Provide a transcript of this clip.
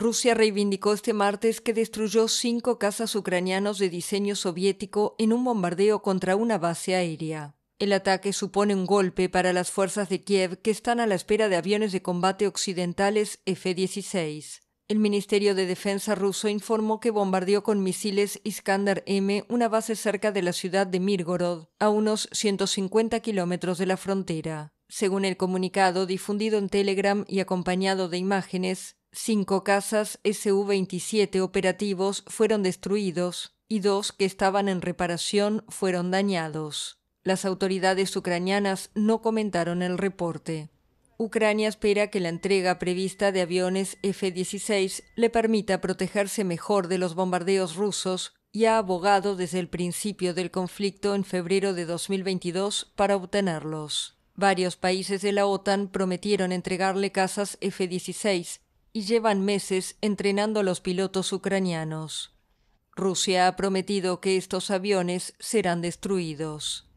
Rusia reivindicó este martes que destruyó cinco casas ucranianos de diseño soviético en un bombardeo contra una base aérea. El ataque supone un golpe para las fuerzas de Kiev que están a la espera de aviones de combate occidentales F-16. El Ministerio de Defensa ruso informó que bombardeó con misiles Iskander M una base cerca de la ciudad de Mirgorod, a unos 150 kilómetros de la frontera. Según el comunicado difundido en Telegram y acompañado de imágenes, Cinco casas SU-27 operativos fueron destruidos y dos que estaban en reparación fueron dañados. Las autoridades ucranianas no comentaron el reporte. Ucrania espera que la entrega prevista de aviones F-16 le permita protegerse mejor de los bombardeos rusos y ha abogado desde el principio del conflicto en febrero de 2022 para obtenerlos. Varios países de la OTAN prometieron entregarle casas F-16 y llevan meses entrenando a los pilotos ucranianos. Rusia ha prometido que estos aviones serán destruidos.